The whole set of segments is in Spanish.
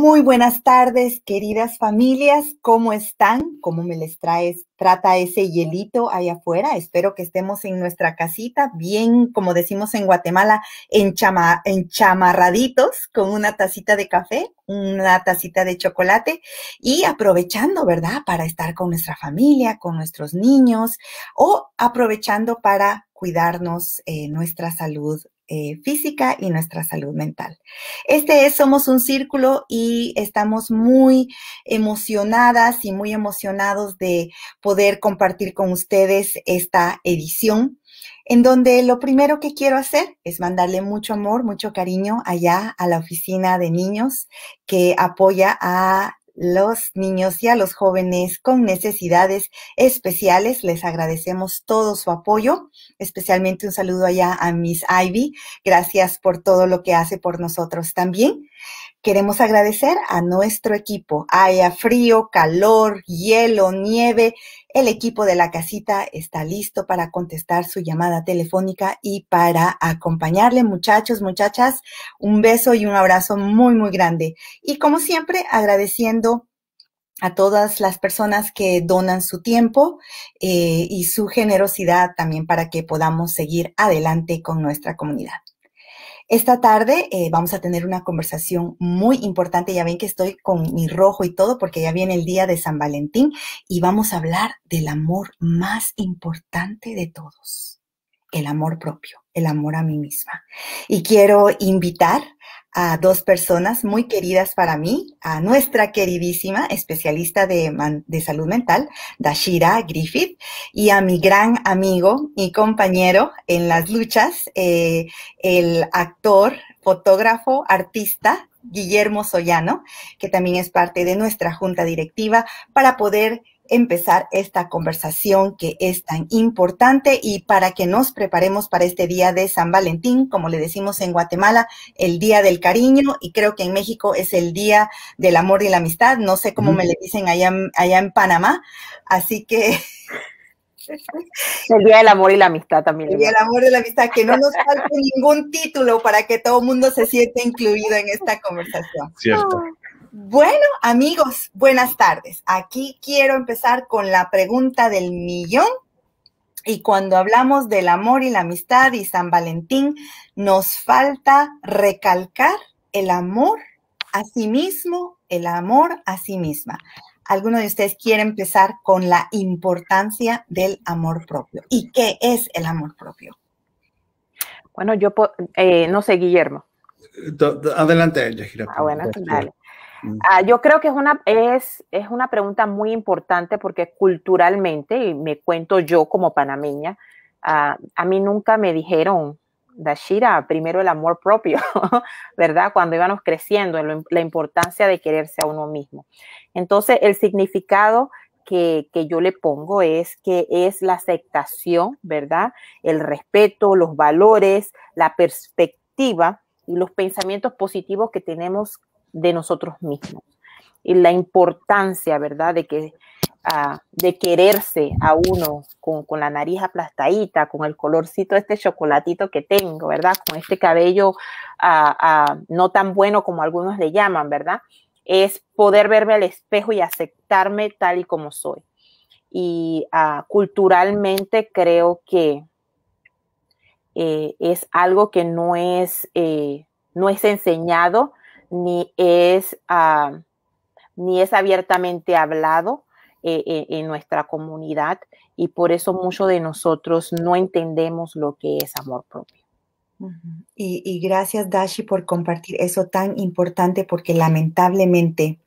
Muy buenas tardes, queridas familias. ¿Cómo están? ¿Cómo me les traes? Trata ese hielito ahí afuera. Espero que estemos en nuestra casita, bien, como decimos en Guatemala, en enchamarraditos, con una tacita de café, una tacita de chocolate y aprovechando, ¿verdad? Para estar con nuestra familia, con nuestros niños o aprovechando para cuidarnos eh, nuestra salud eh, física y nuestra salud mental. Este es Somos un Círculo y estamos muy emocionadas y muy emocionados de poder compartir con ustedes esta edición en donde lo primero que quiero hacer es mandarle mucho amor, mucho cariño allá a la oficina de niños que apoya a los niños y a los jóvenes con necesidades especiales. Les agradecemos todo su apoyo, especialmente un saludo allá a Miss Ivy. Gracias por todo lo que hace por nosotros también. Queremos agradecer a nuestro equipo. Haya frío, calor, hielo, nieve. El equipo de la casita está listo para contestar su llamada telefónica y para acompañarle. Muchachos, muchachas, un beso y un abrazo muy, muy grande. Y como siempre, agradeciendo a todas las personas que donan su tiempo eh, y su generosidad también para que podamos seguir adelante con nuestra comunidad. Esta tarde eh, vamos a tener una conversación muy importante. Ya ven que estoy con mi rojo y todo porque ya viene el día de San Valentín y vamos a hablar del amor más importante de todos, el amor propio, el amor a mí misma. Y quiero invitar a dos personas muy queridas para mí, a nuestra queridísima especialista de, salud mental, Dashira Griffith, y a mi gran amigo y compañero en las luchas, eh, el actor, fotógrafo, artista. Guillermo Sollano, que también es parte de nuestra junta directiva, para poder empezar esta conversación que es tan importante y para que nos preparemos para este día de San Valentín, como le decimos en Guatemala, el día del cariño y creo que en México es el día del amor y la amistad, no sé cómo me le dicen allá, allá en Panamá, así que... El Día del Amor y la Amistad también. El Día del Amor y la Amistad, que no nos falte ningún título para que todo el mundo se sienta incluido en esta conversación. Cierto. Bueno, amigos, buenas tardes. Aquí quiero empezar con la pregunta del millón. Y cuando hablamos del amor y la amistad y San Valentín, nos falta recalcar el amor a sí mismo, el amor a sí misma. ¿Alguno de ustedes quiere empezar con la importancia del amor propio? ¿Y qué es el amor propio? Bueno, yo eh, no sé, Guillermo. Adelante, Yajiro. Ah, bueno, dale. Ah, yo creo que es una, es, una pregunta muy importante porque culturalmente, y me cuento yo como panameña, ah, a mí nunca me dijeron, Dashira, primero el amor propio, ¿verdad? Cuando íbamos creciendo, la importancia de quererse a uno mismo. Entonces, el significado que, que, yo le pongo es que es la aceptación, ¿verdad? El respeto, los valores, la perspectiva y los pensamientos positivos que tenemos de nosotros mismos y la importancia, ¿verdad?, de que ah, de quererse a uno con, la nariz aplastadita, con el colorcito de este chocolatito que tengo, ¿verdad? Con este cabello ah, ah, no tan bueno como algunos le llaman, ¿verdad? Es poder verme al espejo y aceptarme tal y como soy. Y culturalmente creo que eh, es algo que no es, eh, no es enseñado, ni es, ah, ni es abiertamente hablado eh, eh, en nuestra comunidad y por eso muchos de nosotros no entendemos lo que es amor propio. Y, y, gracias, Dashi, por compartir eso tan importante, porque lamentablemente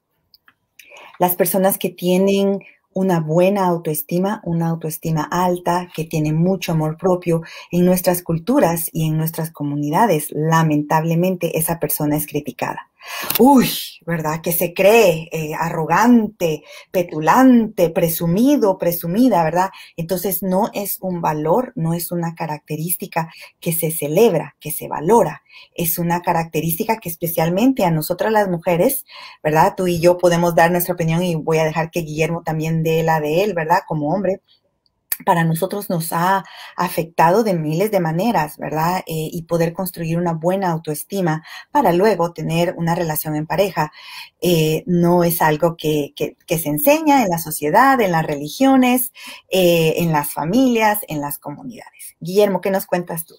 las personas que tienen una buena autoestima, una autoestima alta, que tienen mucho amor propio, en nuestras culturas y en nuestras comunidades, lamentablemente esa persona es criticada uy, ¿verdad? Que se cree eh, arrogante, petulante, presumido, presumida, ¿verdad? Entonces no es un valor, no es una característica que se celebra, que se valora. Es una característica que especialmente a nosotras las mujeres, ¿verdad? Tú y yo podemos dar nuestra opinión y voy a dejar que Guillermo también dé la de él, ¿verdad? Como hombre, para nosotros nos ha afectado de miles de maneras, ¿verdad? Eh, y poder construir una buena autoestima para luego tener una relación en pareja. Eh, no es algo que, se enseña en la sociedad, en las religiones, eh, en las familias, en las comunidades. Guillermo, ¿qué nos cuentas tú?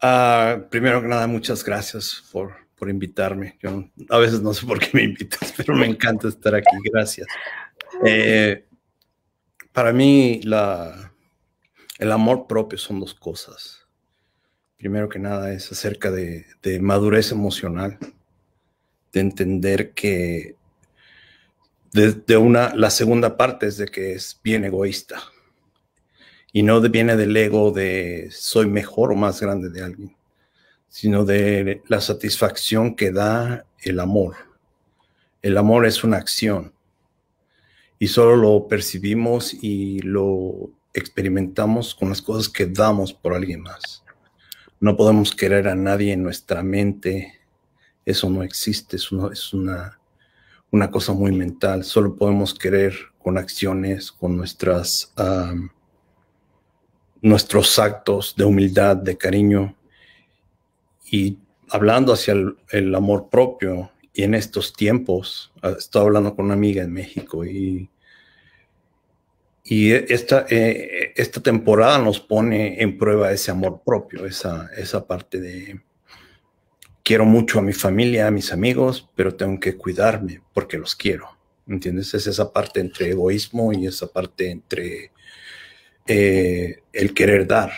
Ah, primero que nada, muchas gracias por, invitarme. a veces no sé por qué me invitas, pero me encanta estar aquí. Gracias. Para mí, el amor propio son dos cosas. Primero que nada es acerca de, madurez emocional, de entender que una, la segunda parte es de que es bien egoísta y no viene del ego de soy mejor o más grande de alguien, sino de la satisfacción que da el amor. El amor es una acción y solo lo percibimos y lo experimentamos con las cosas que damos por alguien más. No podemos querer a nadie en nuestra mente. Eso no existe, es una, cosa muy mental. Solo podemos querer con acciones, con nuestras, nuestros actos de humildad, de cariño. Y hablando hacia el amor propio, y en estos tiempos, ah, estado hablando con una amiga en México y, y esta, eh, esta temporada nos pone en prueba ese amor propio, esa, esa parte de quiero mucho a mi familia, a mis amigos, pero tengo que cuidarme porque los quiero. ¿Entiendes? Es esa parte entre egoísmo y esa parte entre eh, el querer dar.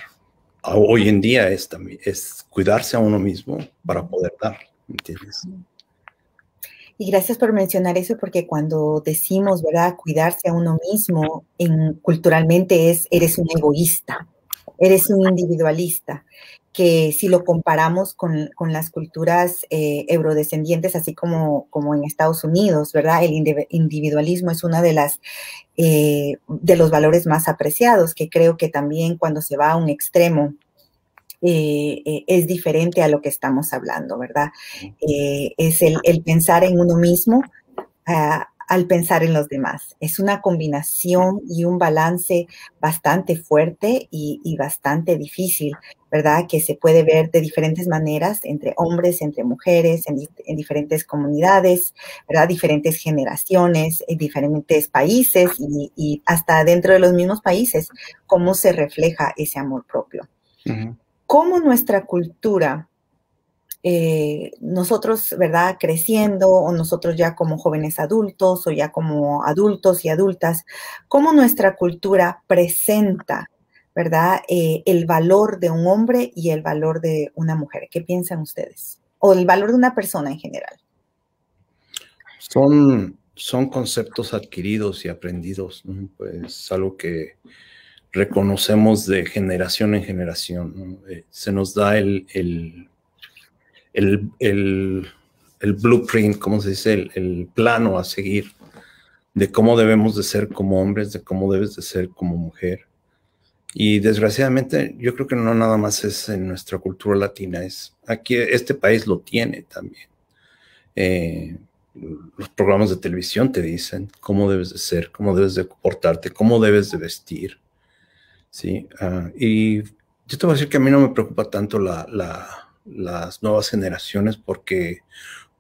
Ah, hoy en día es, es cuidarse a uno mismo para poder dar. ¿Entiendes? Y gracias por mencionar eso, porque cuando decimos, ¿verdad?, cuidarse a uno mismo, culturalmente es, eres un egoísta, eres un individualista, que si lo comparamos con, las culturas eh, eurodescendientes, así como, como en Estados Unidos, ¿verdad? El individualismo es uno de, las, eh, de los valores más apreciados, que creo que también cuando se va a un extremo eh, eh, es diferente a lo que estamos hablando, ¿verdad? Eh, es el, pensar en uno mismo ah, al pensar en los demás. Es una combinación y un balance bastante fuerte y, bastante difícil, ¿verdad? Que se puede ver de diferentes maneras entre hombres, entre mujeres, en, diferentes comunidades, ¿verdad? Diferentes generaciones, en diferentes países y, hasta dentro de los mismos países, cómo se refleja ese amor propio cómo nuestra cultura, eh, nosotros, ¿verdad? Creciendo o nosotros ya como jóvenes adultos o ya como adultos y adultas, cómo nuestra cultura presenta, ¿verdad? Eh, el valor de un hombre y el valor de una mujer. ¿Qué piensan ustedes? O el valor de una persona en general. Son, son conceptos adquiridos y aprendidos, ¿no? pues algo que reconocemos de generación en generación. Eh, se nos da el, el, el, el, blueprint, ¿cómo se dice? El, plano a seguir de cómo debemos de ser como hombres, de cómo debes de ser como mujer. Y desgraciadamente yo creo que no nada más es en nuestra cultura latina, es aquí este país lo tiene también. Eh, los programas de televisión te dicen cómo debes de ser, cómo debes de comportarte, cómo debes de vestir. ¿sí? Ah, y yo te voy a decir que a mí no me preocupa tanto las nuevas generaciones porque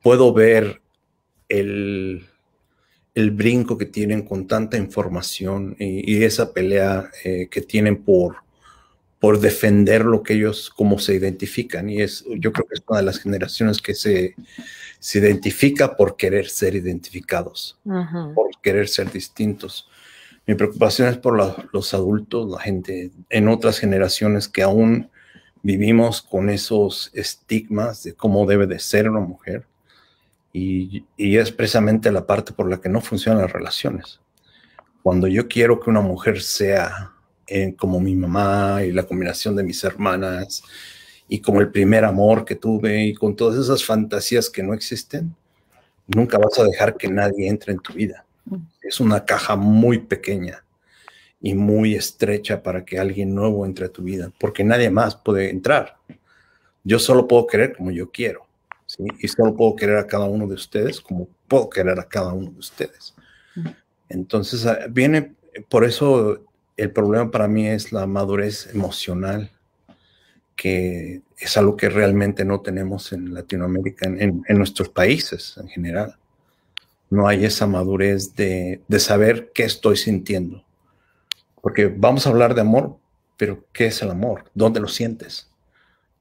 puedo ver el, el brinco que tienen con tanta información y, esa pelea eh, que tienen por, por defender lo que ellos, como se identifican. Y es, yo creo que es una de las generaciones que se, se identifica por querer ser identificados, por querer ser distintos. Mi preocupación es por los adultos, la gente en otras generaciones que aún vivimos con esos estigmas de cómo debe de ser una mujer. Y, y, es precisamente la parte por la que no funcionan las relaciones. Cuando yo quiero que una mujer sea eh, como mi mamá y la combinación de mis hermanas y como el primer amor que tuve y con todas esas fantasías que no existen, nunca vas a dejar que nadie entre en tu vida. Mm. Es una caja muy pequeña y muy estrecha para que alguien nuevo entre a tu vida, porque nadie más puede entrar. Yo solo puedo querer como yo quiero, Y solo puedo querer a cada uno de ustedes como puedo querer a cada uno de ustedes. Mm. Entonces, ah, viene, por eso el problema para mí es la madurez emocional, que es algo que realmente no tenemos en Latinoamérica, en, en nuestros países en general no hay esa madurez de, saber qué estoy sintiendo. Porque vamos a hablar de amor, pero ¿qué es el amor? ¿Dónde lo sientes?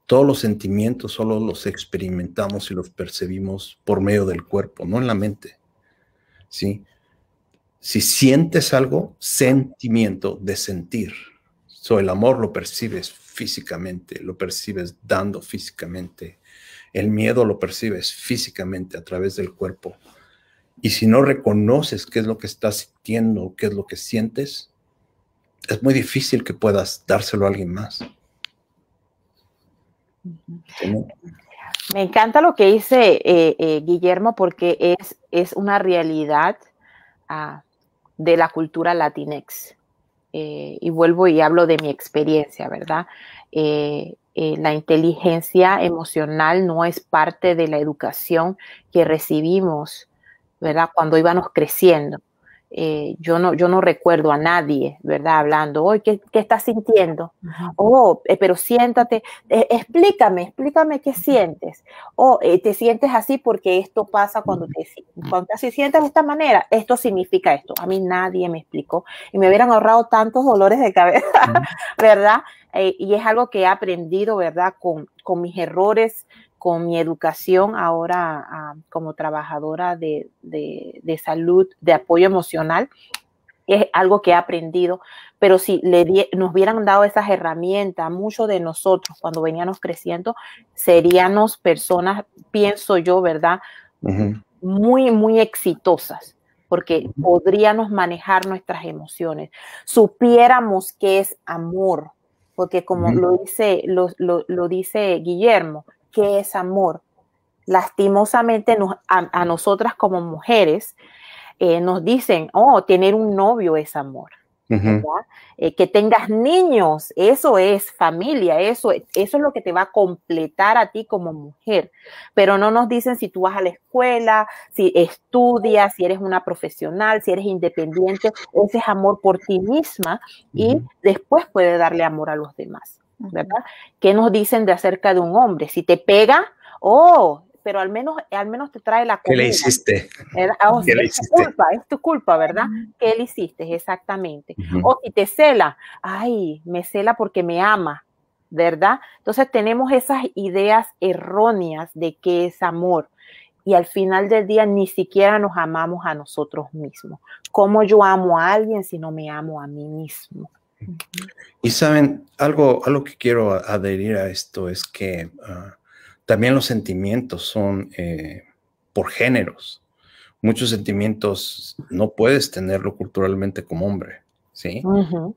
Todos los sentimientos solo los experimentamos y los percibimos por medio del cuerpo, no en la mente. ¿Sí? Si sientes algo, sentimiento de sentir. So, el amor lo percibes físicamente, lo percibes dando físicamente. El miedo lo percibes físicamente a través del cuerpo. Y si no reconoces qué es lo que estás sintiendo, qué es lo que sientes, es muy difícil que puedas dárselo a alguien más. Me encanta lo que dice eh, eh, Guillermo porque es, es una realidad ah, de la cultura latinex. Eh, y vuelvo y hablo de mi experiencia, ¿verdad? la inteligencia emocional no es parte de la educación que recibimos ¿verdad? Cuando íbamos creciendo. Eh, yo, no, yo no recuerdo a nadie, ¿verdad? Hablando, hoy, ¿qué, ¿qué, estás sintiendo? o, oh, eh, pero siéntate, eh, explícame, explícame qué sientes. o, oh, te sientes así porque esto pasa cuando te cuando te, sientes de esta manera, esto significa esto. A mí nadie me explicó y me hubieran ahorrado tantos dolores de cabeza, ¿verdad? y es algo que he aprendido, ¿verdad? Con, con mis errores, con mi educación ahora ah, como trabajadora de, de, salud, de apoyo emocional, es algo que he aprendido, pero si le nos hubieran dado esas herramientas, muchos de nosotros cuando veníamos creciendo, seríamos personas, pienso yo, ¿verdad? Muy, muy exitosas porque podríamos manejar nuestras emociones, supiéramos qué es amor, porque como lo dice, lo, lo dice Guillermo, qué es amor. Lastimosamente nos, a, nosotras como mujeres eh, nos dicen, oh, tener un novio es amor. Eh, que tengas niños, eso es familia, eso, eso es lo que te va a completar a ti como mujer. Pero no nos dicen si tú vas a la escuela, si estudias, si eres una profesional, si eres independiente, ese es amor por ti misma y después puede darle amor a los demás. ¿verdad? ¿Qué nos dicen de acerca de un hombre? Si te pega, oh, pero al menos, al menos te trae la culpa. ¿Qué le hiciste? Ah, es tu culpa, es tu culpa, ¿verdad? ¿Qué le hiciste? Exactamente. O si te cela, ay, me cela porque me ama, ¿verdad? Entonces tenemos esas ideas erróneas de qué es amor. Y al final del día ni siquiera nos amamos a nosotros mismos. ¿Cómo yo amo a alguien si no me amo a mí mismo? Y saben, algo, algo que quiero adherir a esto es que ah, también los sentimientos son eh, por géneros. Muchos sentimientos no puedes tenerlo culturalmente como hombre, ¿sí?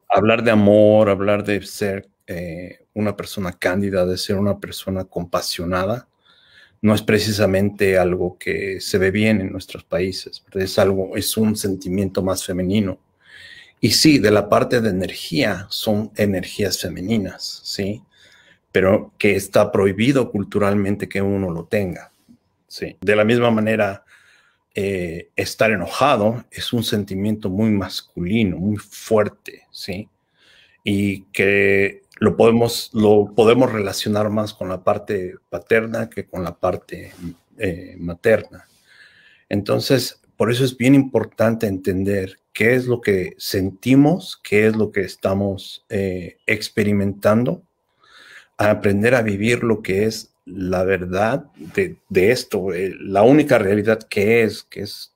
Hablar de amor, hablar de ser eh, una persona cándida, de ser una persona compasionada, no es precisamente algo que se ve bien en nuestros países, es algo, es un sentimiento más femenino. Y sí, de la parte de energía, son energías femeninas, ¿sí? Pero que está prohibido culturalmente que uno lo tenga, ¿sí? De la misma manera, eh, estar enojado es un sentimiento muy masculino, muy fuerte, ¿sí? Y que lo podemos, lo podemos relacionar más con la parte paterna que con la parte eh, materna. Entonces, por eso es bien importante entender qué es lo que sentimos, qué es lo que estamos eh, experimentando, aprender a vivir lo que es la verdad de, esto, eh, la única realidad que es, que es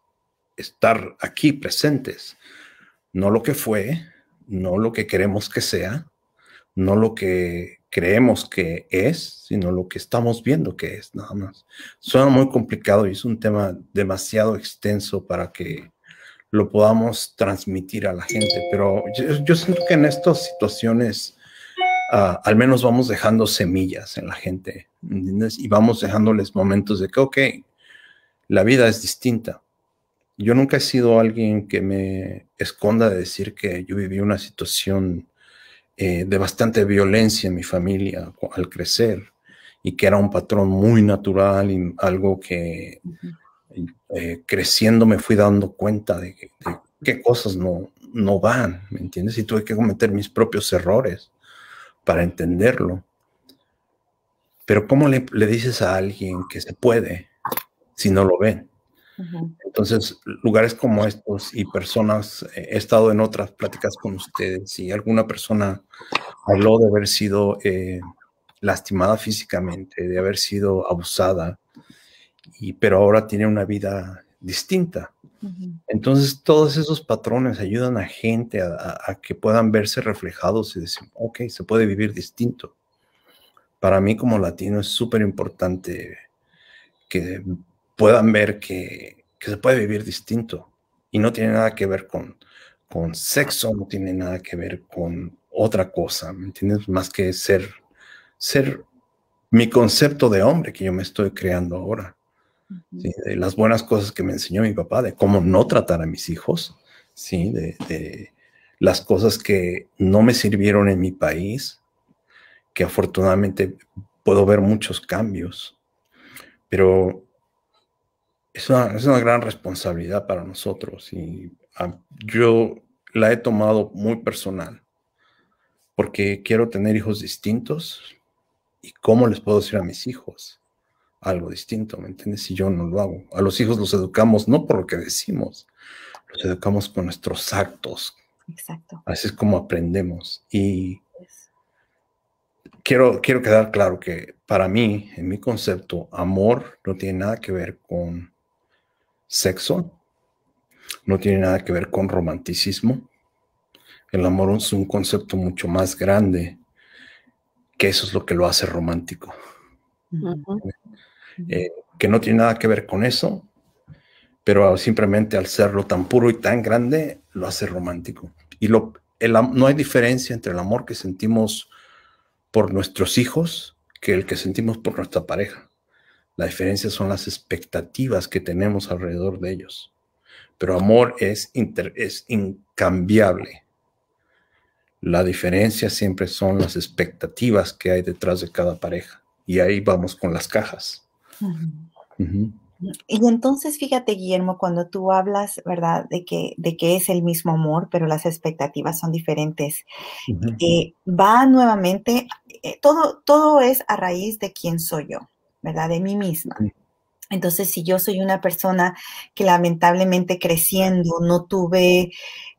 estar aquí presentes, no lo que fue, no lo que queremos que sea, no lo que creemos que es, sino lo que estamos viendo que es, nada más. Suena muy complicado y es un tema demasiado extenso para que lo podamos transmitir a la gente, pero yo, siento que en estas situaciones ah, al menos vamos dejando semillas en la gente, Y vamos dejándoles momentos de que, ok, la vida es distinta. Yo nunca he sido alguien que me esconda de decir que yo viví una situación eh, de bastante violencia en mi familia al crecer y que era un patrón muy natural y algo que eh, creciendo me fui dando cuenta de, que qué cosas no, no van, ¿me entiendes? Y tuve que cometer mis propios errores para entenderlo. Pero ¿cómo le, le dices a alguien que se puede si no lo ven? Entonces, lugares como estos y personas, eh, he estado en otras pláticas con ustedes y alguna persona habló de haber sido eh, lastimada físicamente, de haber sido abusada, y, pero ahora tiene una vida distinta. Entonces, todos esos patrones ayudan a gente a, a, que puedan verse reflejados y decir, ok, se puede vivir distinto. Para mí como latino es súper importante que puedan ver que, se puede vivir distinto y no tiene nada que ver con, con sexo, no tiene nada que ver con otra cosa, ¿me entiendes? Más que ser, ser mi concepto de hombre que yo me estoy creando ahora. De las buenas cosas que me enseñó mi papá, de cómo no tratar a mis hijos, ¿sí? de las cosas que no me sirvieron en mi país, que afortunadamente puedo ver muchos cambios, pero es una, es una gran responsabilidad para nosotros y ah, yo la he tomado muy personal porque quiero tener hijos distintos y cómo les puedo decir a mis hijos algo distinto, ¿me entiendes? Si yo no lo hago. A los hijos los educamos no por lo que decimos, los educamos con nuestros actos. Exacto. Así es como aprendemos. Y pues quiero, quiero quedar claro que para mí, en mi concepto, amor no tiene nada que ver con sexo, no tiene nada que ver con romanticismo. El amor es un concepto mucho más grande, que eso es lo que lo hace romántico. Eh, que no tiene nada que ver con eso, pero simplemente al serlo tan puro y tan grande, lo hace romántico. Y lo, el, no hay diferencia entre el amor que sentimos por nuestros hijos que el que sentimos por nuestra pareja. La diferencia son las expectativas que tenemos alrededor de ellos. Pero amor es, inter, es incambiable. La diferencia siempre son las expectativas que hay detrás de cada pareja. Y ahí vamos con las cajas. Y entonces, fíjate, Guillermo, cuando tú hablas, ¿verdad?, de que, de que es el mismo amor, pero las expectativas son diferentes. Eh, va nuevamente, eh, todo, todo es a raíz de quién soy yo. ¿verdad? De mí misma. Entonces, si yo soy una persona que lamentablemente creciendo no tuve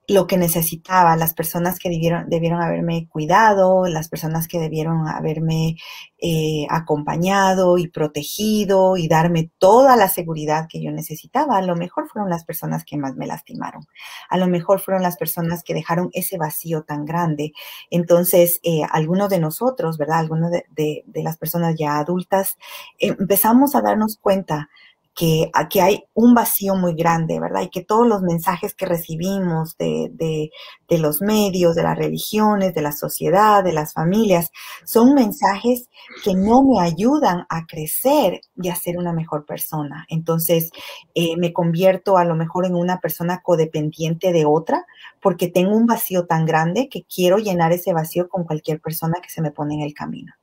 lo que necesitaba, las personas que debieron, debieron haberme cuidado, las personas que debieron haberme eh, acompañado y protegido y darme toda la seguridad que yo necesitaba. A lo mejor fueron las personas que más me lastimaron, a lo mejor fueron las personas que dejaron ese vacío tan grande. Entonces, eh, algunos de nosotros, ¿verdad? Algunos de, las personas ya adultas, empezamos a darnos cuenta que, aquí hay un vacío muy grande, ¿verdad? Y que todos los mensajes que recibimos de, de, los medios, de las religiones, de la sociedad, de las familias, son mensajes que no me ayudan a crecer y a ser una mejor persona. Entonces, eh, me convierto a lo mejor en una persona codependiente de otra porque tengo un vacío tan grande que quiero llenar ese vacío con cualquier persona que se me pone en el camino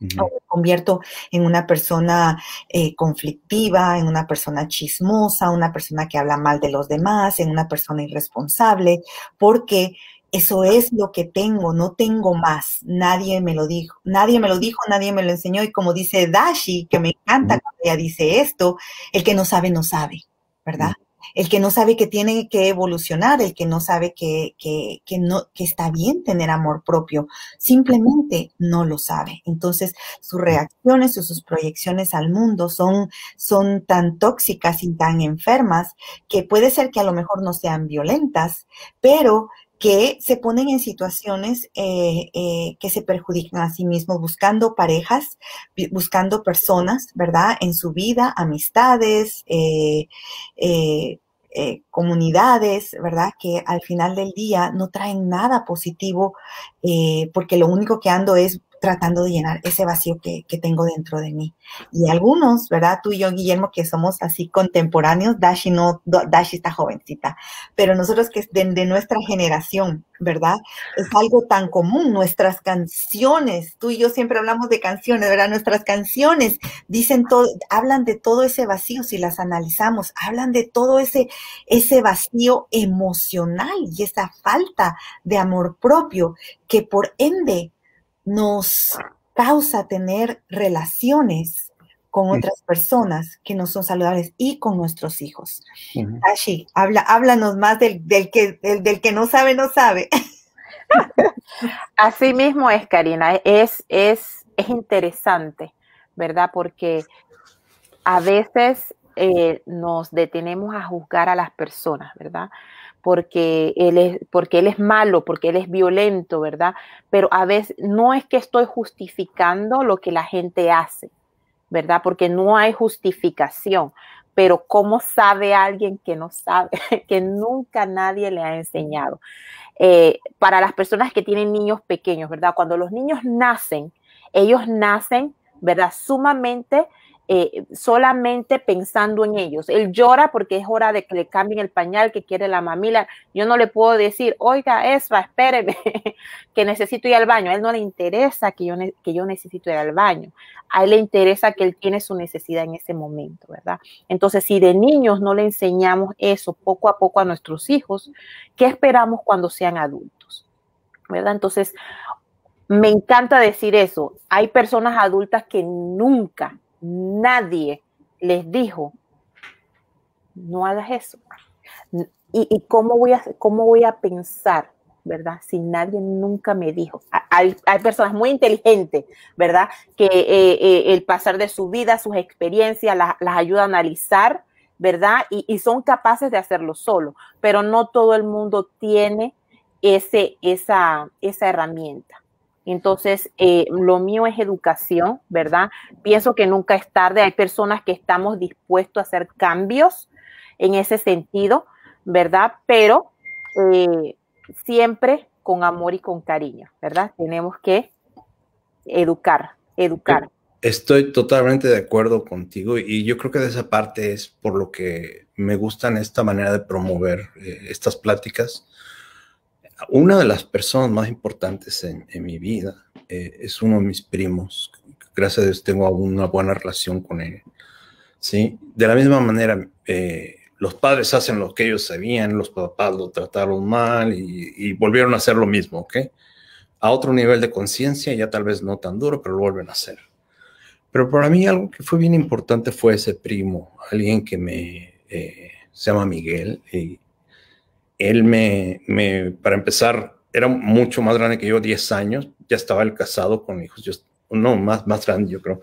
me convierto en una persona eh, conflictiva, en una persona chismosa, una persona que habla mal de los demás, en una persona irresponsable, porque eso es lo que tengo, no tengo más. Nadie me lo dijo, nadie me lo dijo, nadie me lo enseñó. Y como dice Dashi, que me encanta cuando ella dice esto, el que no sabe, no sabe, ¿verdad? el que no sabe que tiene que evolucionar, el que no sabe que, que, no, que está bien tener amor propio, simplemente no lo sabe. Entonces, sus mm. reacciones o sus proyecciones al mundo son, son tan tóxicas y tan enfermas que puede ser que a lo mejor no sean violentas, pero que se ponen en situaciones eh, eh, que se perjudican a sí mismos, buscando parejas, buscando personas, ¿verdad? En su vida, amistades, eh, comunidades, ¿verdad? Que al final del día no traen nada positivo, porque lo único que ando es tratando de llenar ese vacío que, tengo dentro de mí. Y algunos, ¿verdad? Tú y yo, Guillermo, que somos así contemporáneos, Dashi no, Dashi está jovencita, pero nosotros que de, de nuestra generación, ¿verdad? Es algo tan común, nuestras canciones, tú y yo siempre hablamos de canciones, ¿verdad? Nuestras canciones dicen todo, hablan de todo ese vacío si las analizamos, hablan de todo ese, ese vacío emocional y esa falta de amor propio que por ende nos causa tener relaciones con otras personas que no son saludables y con nuestros hijos. Así háblanos más del, que, del, que no sabe, no sabe. Así mismo es, Karina, es, interesante, ¿verdad? Porque a veces eh, nos detenemos a juzgar a las personas, ¿verdad? porque él es, porque él es malo, porque él es violento, ¿verdad? Pero a veces no es que estoy justificando lo que la gente hace, ¿verdad? Porque no hay justificación. Pero ¿cómo sabe alguien que no sabe, que nunca nadie le ha enseñado? Eh, para las personas que tienen niños pequeños, ¿verdad? Cuando los niños nacen, ellos nacen, ¿verdad? Sumamente eh, solamente pensando en ellos. Él llora porque es hora de que le cambien el pañal que quiere la mamila. Yo no le puedo decir, oiga, Esra, espéreme, que necesito ir al baño. A él no le interesa que yo, que yo necesito ir al baño. A él le interesa que él tiene su necesidad en ese momento, ¿verdad? Entonces, si de niños no le enseñamos eso poco a poco a nuestros hijos, ¿qué esperamos cuando sean adultos? ¿Verdad? Entonces, me encanta decir eso. Hay personas adultas que nunca nadie les dijo, no hagas eso. ¿Y, cómo, voy a, cómo voy a pensar, verdad? Si nadie nunca me dijo. Hay, personas muy inteligentes, ¿verdad? Que eh, eh, el pasar de su vida, sus experiencias, las, ayuda a analizar, ¿verdad? Y, son capaces de hacerlo solo, pero no todo el mundo tiene ese, esa herramienta. Entonces, eh, lo mío es educación, ¿verdad? Pienso que nunca es tarde. Hay personas que estamos dispuestos a hacer cambios en ese sentido, ¿verdad? Pero eh, siempre con amor y con cariño, ¿verdad? Tenemos que educar, educar. Estoy totalmente de acuerdo contigo y yo creo que de esa parte es por lo que me gustan esta manera de promover eh, estas pláticas, una de las personas más importantes en, mi vida eh, es uno de mis primos. Gracias a Dios tengo una buena relación con él. ¿sí? De la misma manera, eh, los padres hacen lo que ellos sabían, los papás lo trataron mal y, volvieron a hacer lo mismo, A otro nivel de conciencia, ya tal vez no tan duro, pero lo vuelven a hacer. Pero para mí algo que fue bien importante fue ese primo, alguien que me... Eh, se llama Miguel y él me, me, para empezar, era mucho más grande que yo, 10 años, ya estaba el casado con hijos, no, más, más grande yo creo.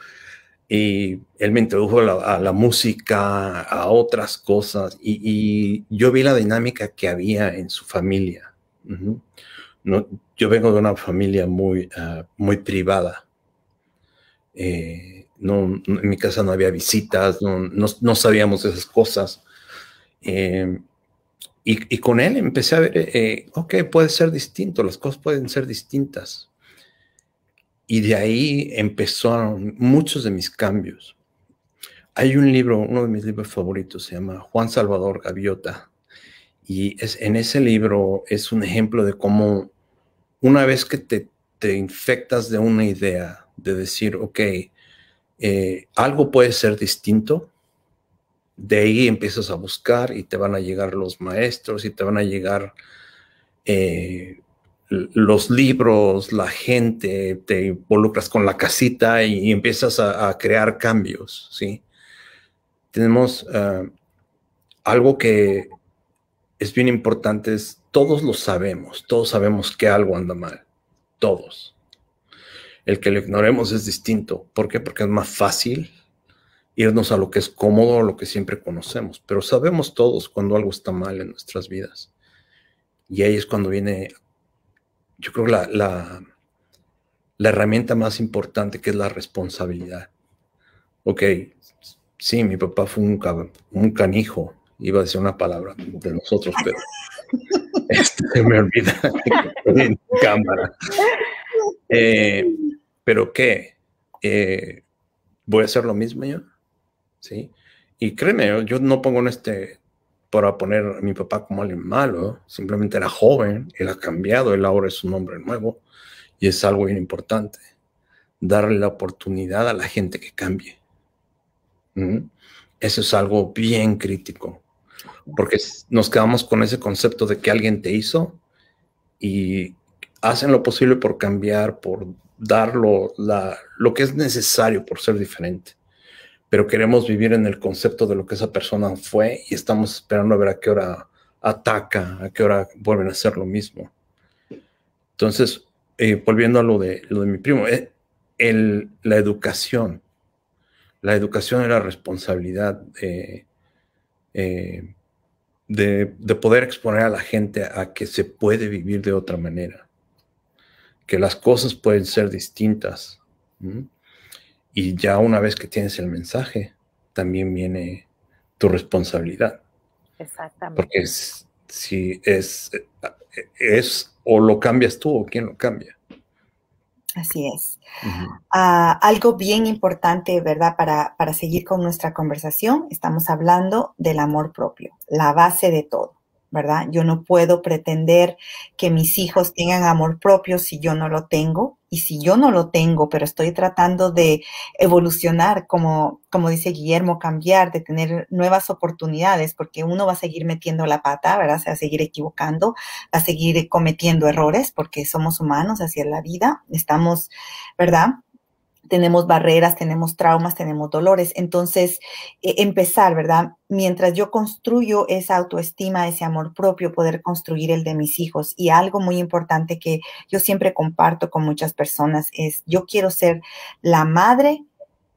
Y él me introdujo a la, música, a otras cosas, y, y, yo vi la dinámica que había en su familia. no, yo vengo de una familia muy, ah, muy privada. Eh, no, en mi casa no había visitas, no, no, no sabíamos esas cosas. Eh, y, con él empecé a ver, eh, eh, ok, puede ser distinto, las cosas pueden ser distintas. Y de ahí empezaron muchos de mis cambios. Hay un libro, uno de mis libros favoritos, se llama Juan Salvador Gaviota. Y es, en ese libro es un ejemplo de cómo una vez que te, infectas de una idea, de decir, ok, eh, algo puede ser distinto, de ahí empiezas a buscar y te van a llegar los maestros y te van a llegar eh, los libros, la gente, te involucras con la casita y, empiezas a, crear cambios, ¿sí? Tenemos eh, algo que es bien importante, es todos lo sabemos, todos sabemos que algo anda mal, todos. El que lo ignoremos es distinto. ¿Por qué? Porque es más fácil irnos a lo que es cómodo, a lo que siempre conocemos, pero sabemos todos cuando algo está mal en nuestras vidas. Y ahí es cuando viene, yo creo, la, la, herramienta más importante que es la responsabilidad. Ok, sí, mi papá fue un, un canijo, iba a decir una palabra de nosotros, pero este, se me olvida en cámara. Eh, pero qué, eh, voy a hacer lo mismo yo. Y créeme, yo no pongo en este para poner a mi papá como alguien malo, simplemente era joven, él ha cambiado, él ahora es un hombre nuevo y es algo bien importante, darle la oportunidad a la gente que cambie. ¿Mm? Eso es algo bien crítico, porque nos quedamos con ese concepto de que alguien te hizo y hacen lo posible por cambiar, por darlo lo que es necesario por ser diferente pero queremos vivir en el concepto de lo que esa persona fue y estamos esperando a ver a qué hora ataca, a qué hora vuelven a hacer lo mismo. Entonces, eh, volviendo a lo de, lo de mi primo, eh, la educación, la educación la responsabilidad eh, de, poder exponer a la gente a que se puede vivir de otra manera, que las cosas pueden ser distintas. Y ya una vez que tienes el mensaje, también viene tu responsabilidad. Exactamente. Porque si es, es o lo cambias tú o quién lo cambia. Así es. Ah, algo bien importante, ¿verdad? Para, para seguir con nuestra conversación, estamos hablando del amor propio, la base de todo. ¿verdad? Yo no puedo pretender que mis hijos tengan amor propio si yo no lo tengo. Y si yo no lo tengo, pero estoy tratando de evolucionar, como, como dice Guillermo, cambiar, de tener nuevas oportunidades, porque uno va a seguir metiendo la pata, ¿verdad? Se va a seguir equivocando, va a seguir cometiendo errores, porque somos humanos, hacia la vida, estamos, ¿verdad? tenemos barreras, tenemos traumas, tenemos dolores. Entonces, e, empezar, ¿verdad? Mientras yo construyo esa autoestima, ese amor propio, poder construir el de mis hijos. Y algo muy importante que yo siempre comparto con muchas personas es, yo quiero ser la madre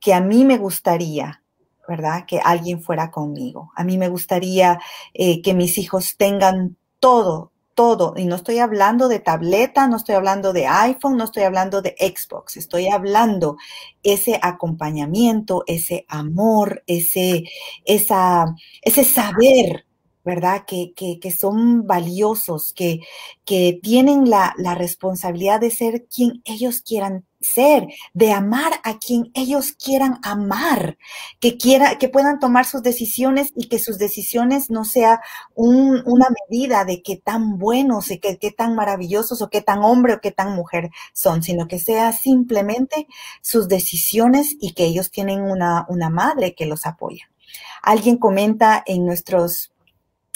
que a mí me gustaría ¿verdad? Que alguien fuera conmigo. A mí me gustaría eh, que mis hijos tengan todo, todo. Y no estoy hablando de tableta, no estoy hablando de iPhone, no estoy hablando de Xbox. Estoy hablando ese acompañamiento, ese amor, ese, esa, ese saber, ¿verdad? Que, son valiosos, que, que tienen la, la responsabilidad de ser quien ellos quieran ser, de amar a quien ellos quieran amar, que quiera, que puedan tomar sus decisiones y que sus decisiones no sea una medida de qué tan buenos y qué, qué tan maravillosos o qué tan hombre o qué tan mujer son, sino que sea simplemente sus decisiones y que ellos tienen una, una madre que los apoya. Alguien comenta en nuestros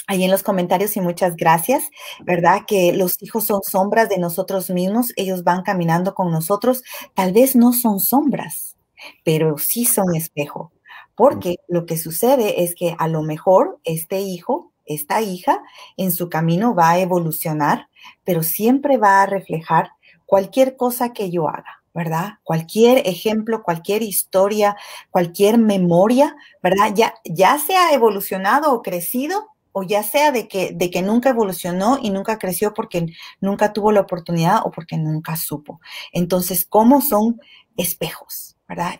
ahí en los comentarios y muchas gracias, ¿verdad? Que los hijos son sombras de nosotros mismos, ellos van caminando con nosotros, tal vez no son sombras, pero sí son espejo, porque lo que sucede es que a lo mejor este hijo, esta hija, en su camino va a evolucionar, pero siempre va a reflejar cualquier cosa que yo haga. ¿verdad? Cualquier ejemplo, cualquier historia, cualquier memoria, ¿verdad? Ya, ya se ha evolucionado o crecido, o ya sea de que, de que nunca evolucionó y nunca creció porque nunca tuvo la oportunidad o porque nunca supo. Entonces, ¿cómo son espejos?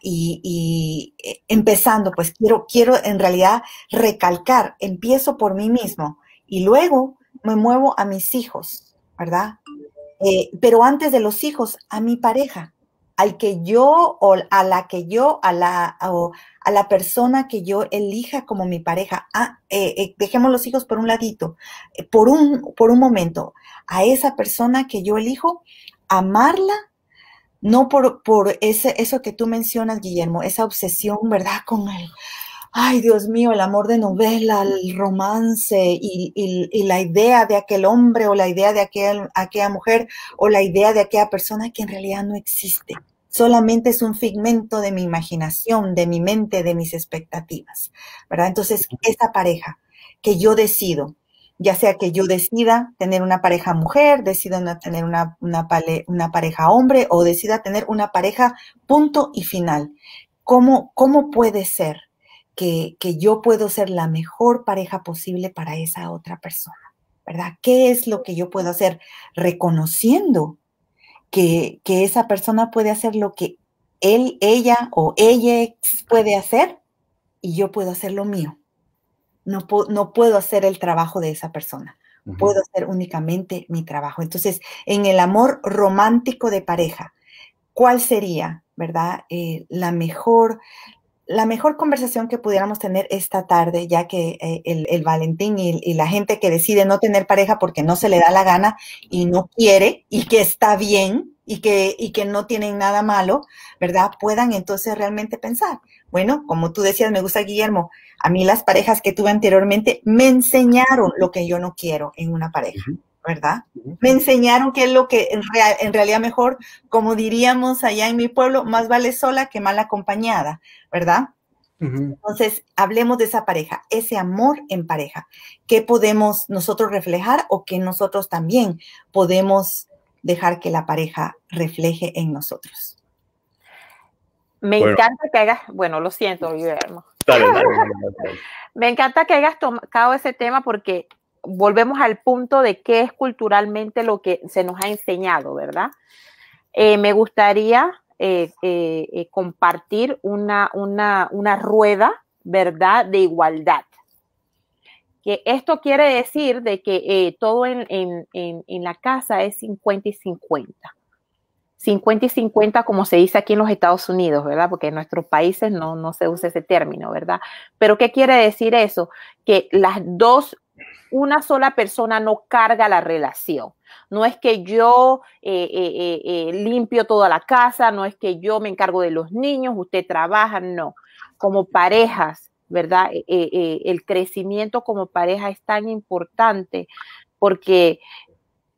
Y, eh, empezando, pues quiero, quiero en realidad recalcar, empiezo por mí mismo y luego me muevo a mis hijos, ¿verdad? Eh, pero antes de los hijos, a mi pareja, al que yo o a la que yo, a la, o a la persona que yo elija como mi pareja. Ah, eh, eh, dejemos los hijos por un ladito, eh, por, un, por un momento, a esa persona que yo elijo, amarla, no por, por ese, eso que tú mencionas, Guillermo, esa obsesión, ¿verdad? Con él ay Dios mío, el amor de novela, el romance y, la idea de aquel hombre o la idea de aquella mujer o la idea de aquella persona que en realidad no existe. Solamente es un figmento de mi imaginación, de mi mente, de mis expectativas, ¿verdad? Entonces, esa pareja que yo decido, ya sea que yo decida tener una pareja mujer, decida tener una, pareja hombre o decida tener una pareja punto y final. ¿Cómo, cómo puede ser? que, yo puedo ser la mejor pareja posible para esa otra persona, ¿verdad? ¿Qué es lo que yo puedo hacer? Reconociendo que, esa persona puede hacer lo que él, ella o ella puede hacer y yo puedo hacer lo mío. No, puedo hacer el trabajo de esa persona. Puedo hacer únicamente mi trabajo. Entonces, en el amor romántico de pareja, ¿cuál sería, verdad, eh, la mejor, la mejor conversación que pudiéramos tener esta tarde, ya que eh, el, Valentín y, la gente que decide no tener pareja porque no se le da la gana y no quiere y que está bien y que, y que no tienen nada malo, ¿verdad? Puedan entonces realmente pensar. Bueno, como tú decías, me gusta Guillermo, a mí las parejas que tuve anteriormente me enseñaron lo que yo no quiero en una pareja. ¿verdad? Me enseñaron qué es lo que en, realidad mejor, como diríamos allá en mi pueblo, más vale sola que mal acompañada, ¿verdad? Entonces, hablemos de esa pareja, ese amor en pareja. ¿Qué podemos nosotros reflejar o qué nosotros también podemos dejar que la pareja refleje en nosotros? Me encanta que hagas, bueno, lo siento, Guillermo. Me encanta que hayas tocado ese tema porque volvemos al punto de qué es culturalmente lo que se nos ha enseñado, ¿verdad? Eh, me gustaría eh, eh, compartir una, una, rueda, ¿verdad?, de igualdad que esto quiere decir de que todo en, la casa es 50 y 50. 50 y 50 como se dice aquí en los Estados Unidos, ¿verdad? Porque en nuestros países no, no se usa ese término, ¿verdad? Pero ¿qué quiere decir eso? Que las dos una sola persona no carga la relación. No es que yo eh, eh, eh, limpio toda la casa, no es que yo me encargo de los niños, usted trabaja, no. Como parejas, ¿verdad? el crecimiento como pareja es tan importante porque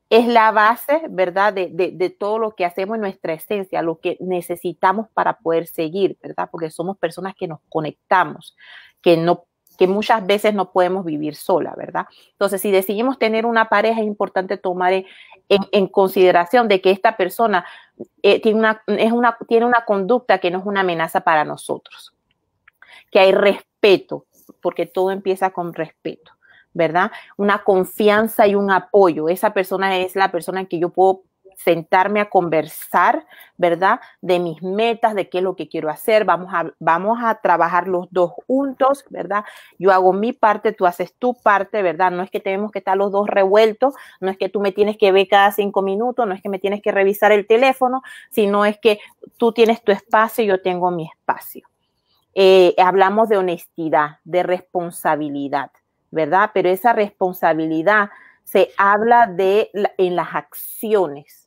es la base, ¿verdad? De, de, todo lo que hacemos en nuestra esencia, lo que necesitamos para poder seguir, ¿verdad? Porque somos personas que nos conectamos, que no que muchas veces no podemos vivir sola, ¿verdad? Entonces, si decidimos tener una pareja, es importante tomar en, consideración de que esta persona eh, tiene, una, es una, tiene una conducta que no es una amenaza para nosotros, que hay respeto, porque todo empieza con respeto. ¿verdad? Una confianza y un apoyo. Esa persona es la persona en que yo puedo sentarme a conversar, ¿verdad? De mis metas, de qué es lo que quiero hacer. Vamos a, vamos a trabajar los dos juntos, ¿verdad? Yo hago mi parte, tú haces tu parte, ¿verdad? No es que tenemos que estar los dos revueltos, no es que tú me tienes que ver cada cinco minutos, no es que me tienes que revisar el teléfono, sino es que tú tienes tu espacio y yo tengo mi espacio. Eh, hablamos de honestidad, de responsabilidad, ¿verdad? Pero esa responsabilidad se habla de en las acciones,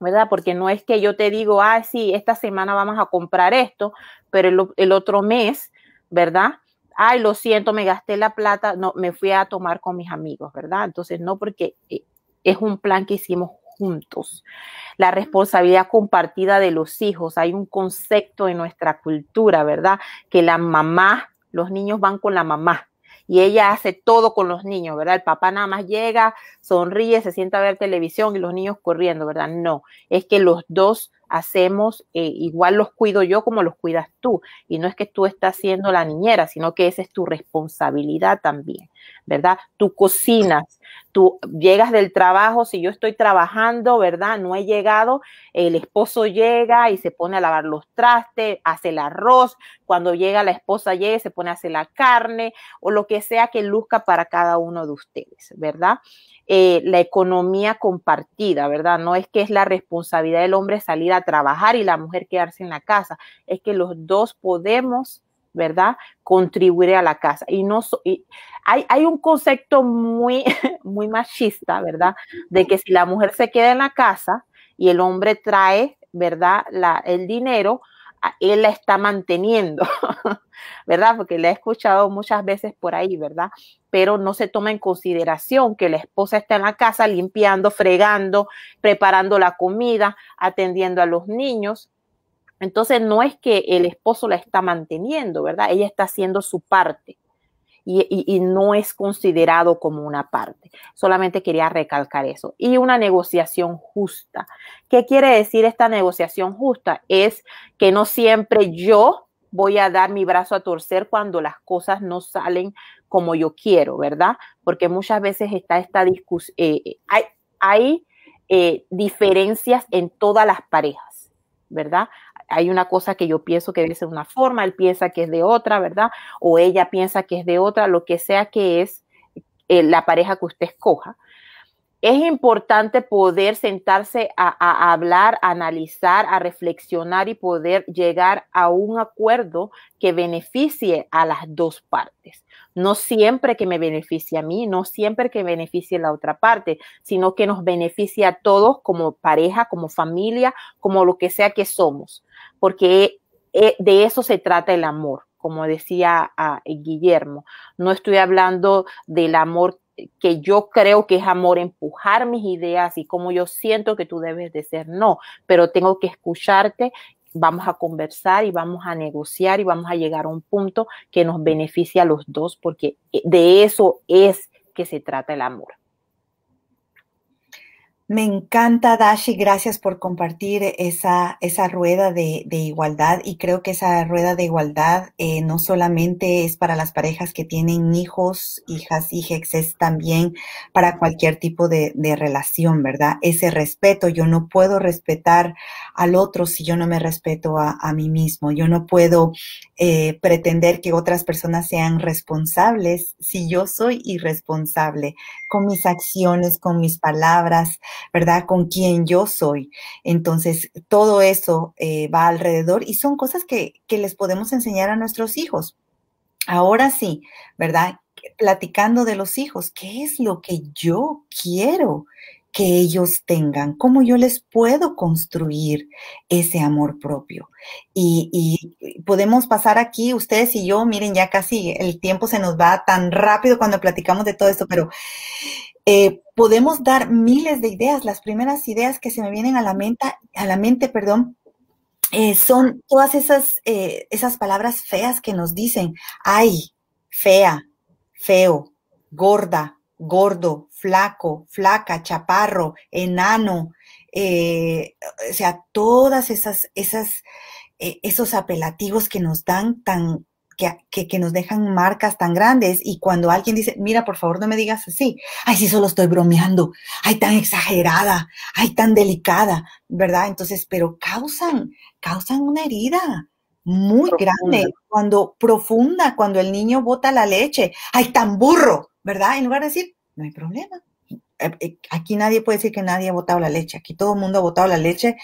¿verdad? Porque no es que yo te digo, ay, ah, sí, esta semana vamos a comprar esto, pero el, el otro mes, ¿verdad? Ay, lo siento, me gasté la plata, no, me fui a tomar con mis amigos, ¿verdad? Entonces, no, porque eh, es un plan que hicimos juntos. La responsabilidad compartida de los hijos, hay un concepto en nuestra cultura, ¿verdad? Que la mamá, los niños van con la mamá, y ella hace todo con los niños, ¿verdad? El papá nada más llega, sonríe, se sienta a ver televisión y los niños corriendo, ¿verdad? No, es que los dos hacemos, eh, igual los cuido yo como los cuidas tú. Y no es que tú estás siendo la niñera, sino que esa es tu responsabilidad también, ¿verdad? Tú cocinas, Tú llegas del trabajo, si yo estoy trabajando, ¿verdad? No he llegado, el esposo llega y se pone a lavar los trastes, hace el arroz, cuando llega la esposa llega y se pone a hacer la carne o lo que sea que luzca para cada uno de ustedes, ¿verdad? Eh, la economía compartida, ¿verdad? No es que es la responsabilidad del hombre salir a trabajar y la mujer quedarse en la casa, es que los dos podemos ¿verdad? Contribuiré a la casa. Y no hay, hay, un concepto muy, muy machista, ¿verdad? De que si la mujer se queda en la casa y el hombre trae, ¿verdad? el dinero, él la está manteniendo, ¿verdad? Porque la he escuchado muchas veces por ahí, ¿verdad? Pero no se toma en consideración que la esposa está en la casa limpiando, fregando, preparando la comida, atendiendo a los niños, entonces no es que el esposo la está manteniendo, ¿verdad? Ella está haciendo su parte y, no es considerado como una parte. Solamente quería recalcar eso. Y una negociación justa. ¿Qué quiere decir esta negociación justa? Es que no siempre yo voy a dar mi brazo a torcer cuando las cosas no salen como yo quiero, ¿verdad? Porque muchas veces está esta discusión, eh, eh, hay, eh, diferencias en todas las parejas ¿verdad? Hay una cosa que yo pienso que es de una forma, él piensa que es de otra, ¿verdad? O ella piensa que es de otra, lo que sea que es eh, la pareja que usted escoja, es importante poder sentarse a, hablar, a analizar, a reflexionar y poder llegar a un acuerdo que beneficie a las dos partes. No siempre que me beneficie a mí, no siempre que beneficie a la otra parte, sino que nos beneficie a todos como pareja, como familia, como lo que sea que somos, porque eh, de eso se trata el amor como decía ah, Guillermo, no estoy hablando del amor que yo creo que es amor empujar mis ideas y como yo siento que tú debes de ser, no, pero tengo que escucharte, vamos a conversar y vamos a negociar y vamos a llegar a un punto que nos beneficie a los dos, porque eh, de eso es que se trata el amor. Me encanta, Dashi, gracias por compartir esa, esa rueda de, de, igualdad y creo que esa rueda de igualdad eh, no solamente es para las parejas que tienen hijos, hijas, hijas, es también para cualquier tipo de, de, relación, ¿verdad? Ese respeto, yo no puedo respetar al otro si yo no me respeto a, a mí mismo, yo no puedo eh, pretender que otras personas sean responsables si yo soy irresponsable con mis acciones, con mis palabras. ¿verdad? Con quien yo soy. Entonces, todo eso eh, va alrededor y son cosas que, que les podemos enseñar a nuestros hijos. Ahora sí, ¿verdad? Platicando de los hijos, ¿qué es lo que yo quiero? que ellos tengan, cómo yo les puedo construir ese amor propio. Y, y, podemos pasar aquí, ustedes y yo, miren, ya casi el tiempo se nos va tan rápido cuando platicamos de todo esto, pero eh, podemos dar miles de ideas. Las primeras ideas que se me vienen a la mente, a la mente, perdón, eh, son todas esas, eh, esas palabras feas que nos dicen, ay, fea, feo, gorda, gordo, flaco, flaca, chaparro, enano, eh, o sea, todas esas, esas, esos apelativos que nos dan tan, que, nos dejan marcas tan grandes y cuando alguien dice, mira, por favor no me digas así, ay, sí, solo estoy bromeando, ay, tan exagerada, ay, tan delicada, ¿verdad? Entonces, pero causan, causan una herida muy grande, cuando profunda, cuando el niño bota la leche, ay, tan burro, ¿verdad? En lugar de decir, no hay problema, eh, eh, aquí nadie puede decir que nadie ha botado la leche, aquí todo el mundo ha botado la leche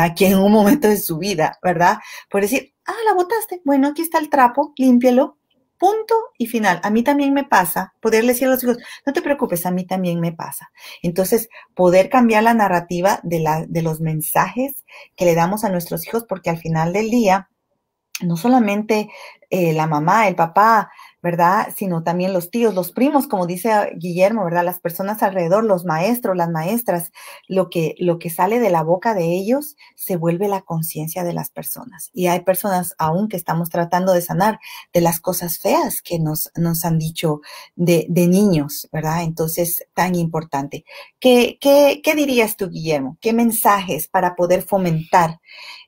aquí en un momento de su vida, ¿verdad? Por decir, ah, la botaste. Bueno, aquí está el trapo, límpialo. Punto y final. A mí también me pasa poder decir a los hijos, no te preocupes, a mí también me pasa. Entonces, poder cambiar la narrativa de, la, de los mensajes que le damos a nuestros hijos, porque al final del día, no solamente eh, la mamá, el papá, ¿verdad? Sino también los tíos, los primos, como dice ah, Guillermo, ¿verdad? Las personas alrededor, los maestros, las maestras, lo que, lo que sale de la boca de ellos se vuelve la conciencia de las personas. Y hay personas aún que estamos tratando de sanar de las cosas feas que nos, han dicho de, de niños, ¿verdad? Entonces, tan importante. ¿Qué, qué, qué dirías tú, Guillermo? ¿Qué mensajes para poder fomentar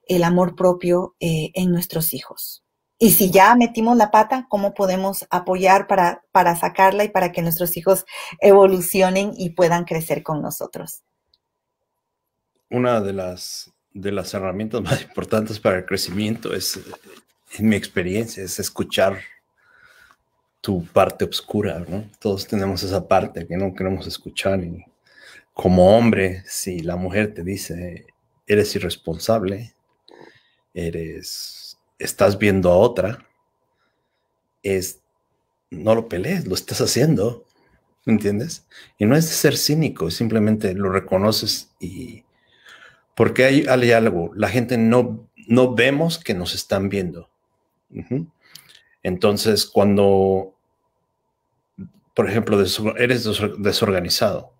el amor propio eh, en nuestros hijos? Y si ya metimos la pata, ¿cómo podemos apoyar para, sacarla y para que nuestros hijos evolucionen y puedan crecer con nosotros? Una de las, de las herramientas más importantes para el crecimiento es, en mi experiencia, es escuchar tu parte oscura, ¿no? Todos tenemos esa parte que no queremos escuchar. como hombre, si la mujer te dice, eres irresponsable, eres estás viendo a otra, es, no lo pelees, lo estás haciendo, ¿me entiendes? Y no es de ser cínico, simplemente lo reconoces y... Porque hay, algo, la gente no, no vemos que nos están viendo. Entonces, cuando, por ejemplo, eres desorganizado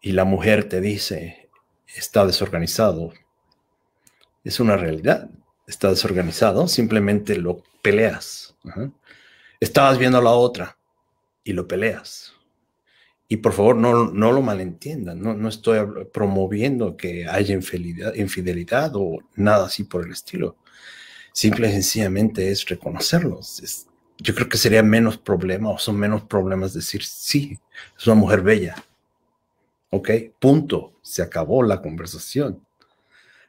y la mujer te dice, está desorganizado, es una realidad está desorganizado, simplemente lo peleas. Estabas viendo a la otra y lo peleas. Y por favor, no, no lo malentiendan, no, no estoy promoviendo que haya infidelidad, o nada así por el estilo. Simple y sencillamente es reconocerlos. yo creo que sería menos problema o son menos problemas decir, sí, es una mujer bella. Ok, punto, se acabó la conversación.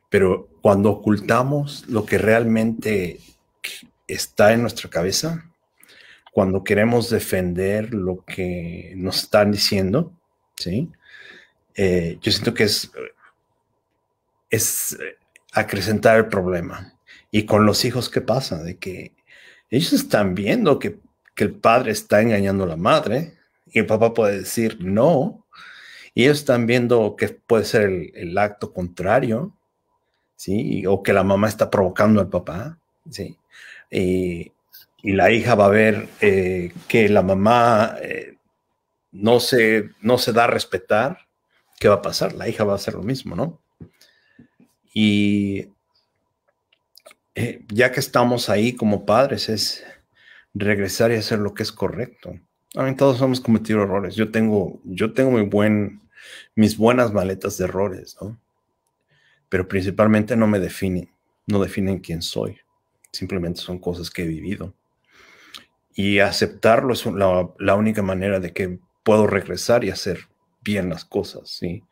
Pero cuando ocultamos lo que realmente está en nuestra cabeza, cuando queremos defender lo que nos están diciendo, ¿sí? Eh, yo siento que es, es eh, acrecentar el problema. Y con los hijos, ¿qué pasa? De que ellos están viendo que, el padre está engañando a la madre y el papá puede decir no. Y ellos están viendo que puede ser el acto contrario ¿sí? O que la mamá está provocando al papá, ¿sí? y la hija va a ver eh, que la mamá eh, no, se, no se da a respetar, ¿qué va a pasar? La hija va a hacer lo mismo, ¿no? Y eh, ya que estamos ahí como padres, es regresar y hacer lo que es correcto. A mí todos hemos cometido errores. Yo tengo, yo tengo mis buenas maletas de errores, ¿no? pero principalmente no me definen, no definen quién soy, simplemente son cosas que he vivido. Y aceptarlo es la, la única manera de que puedo regresar y hacer bien las cosas, ¿sí?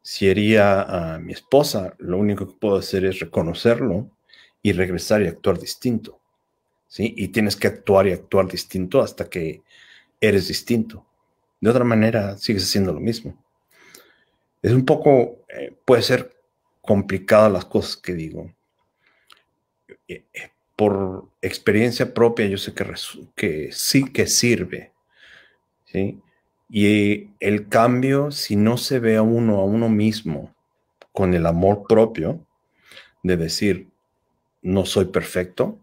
Si hería a mi esposa, lo único que puedo hacer es reconocerlo y regresar y actuar distinto, ¿sí? Y tienes que actuar y actuar distinto hasta que eres distinto. De otra manera, sigues haciendo lo mismo. Es un poco, eh, puede ser complicadas las cosas que digo. Eh, eh, por experiencia propia, yo sé que, que sí que sirve. Y eh, el cambio, si no se ve a uno, a uno mismo, con el amor propio, de decir, no soy perfecto,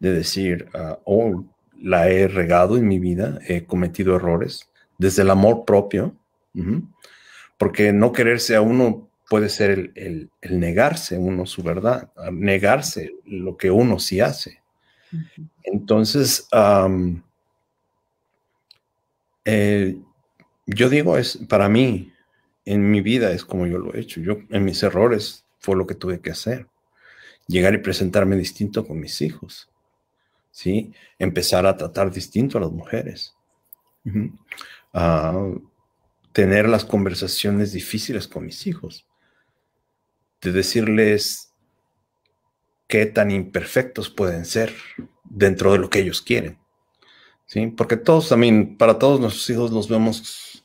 de decir, ah, oh, la he regado en mi vida, he cometido errores, desde el amor propio, porque no quererse a uno puede ser el, negarse uno su verdad, ah, negarse lo que uno sí hace. Entonces, eh, yo digo, es para mí, en mi vida es como yo lo he hecho. Yo en mis errores fue lo que tuve que hacer. Llegar y presentarme distinto con mis hijos. ¿sí? Empezar a tratar distinto a las mujeres. Ah, tener las conversaciones difíciles con mis hijos de decirles qué tan imperfectos pueden ser dentro de lo que ellos quieren. ¿Sí? Porque todos también, para todos nuestros hijos nos vemos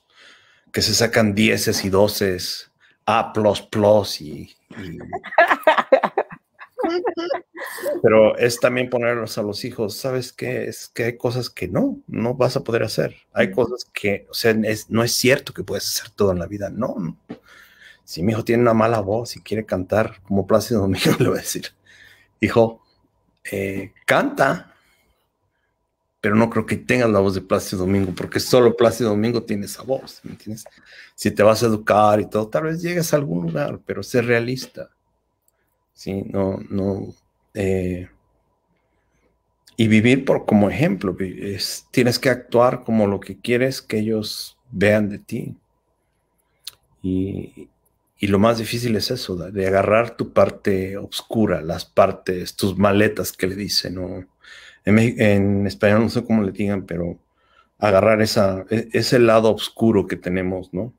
que se sacan dieces y doces, A plus y... Pero es también ponerlos a los hijos, ¿sabes qué? Es que hay cosas que no, no vas a poder hacer. Hay mm. cosas que, o sea, no es cierto que puedes hacer todo en la vida, no, no si mi hijo tiene una mala voz y quiere cantar como Plácido Domingo, le voy a decir, hijo, eh, canta, pero no creo que tengas la voz de Plácido Domingo, porque solo Plácido Domingo tiene esa voz, Si te vas a educar y todo, tal vez llegues a algún lugar, pero sé realista, ¿sí? No, no, eh, y vivir por como ejemplo, tienes que actuar como lo que quieres que ellos vean de ti. Y, y lo más difícil es eso, de agarrar tu parte oscura, las partes, tus maletas que le dicen, no en, español no sé cómo le digan, pero agarrar esa, e, ese lado oscuro que tenemos, ¿no?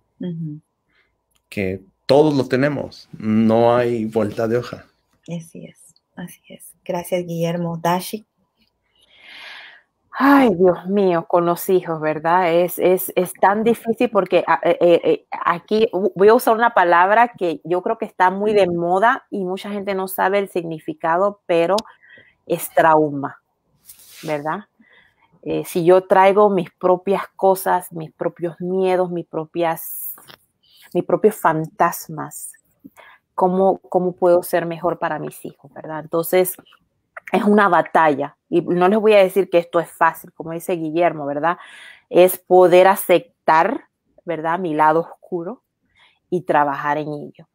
Que todos lo tenemos, no hay vuelta de hoja. Así es, así es. Gracias, Guillermo. Dashi, Ay, Dios mío, con los hijos, ¿verdad? Es, tan difícil porque ah, eh, eh, eh, aquí voy a usar una palabra que yo creo que está muy de moda y mucha gente no sabe el significado, pero es trauma, ¿verdad? si yo traigo mis propias cosas, mis propios miedos, mis propias, mis propios fantasmas, ¿cómo, cómo puedo ser mejor para mis hijos, ¿verdad? Entonces, es una batalla. Y no les voy a decir que esto es fácil, como dice Guillermo, ¿verdad? Es poder aceptar, ¿verdad? Mi lado oscuro y trabajar en ello.